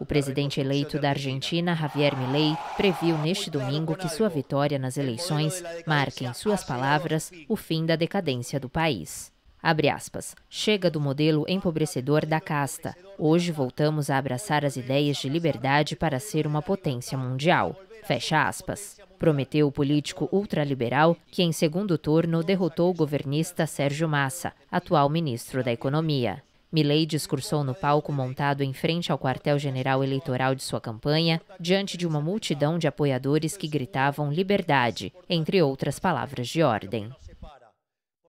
O presidente eleito da Argentina, Javier Milei, previu neste domingo que sua vitória nas eleições marque, em suas palavras, o fim da decadência do país. Abre aspas. Chega do modelo empobrecedor da casta. Hoje voltamos a abraçar as ideias de liberdade para ser uma potência mundial. Fecha aspas. Prometeu o político ultraliberal que, em segundo turno, derrotou o governista Sérgio Massa, atual ministro da Economia. Milley discursou no palco montado em frente ao quartel-general eleitoral de sua campanha, diante de uma multidão de apoiadores que gritavam liberdade, entre outras palavras de ordem.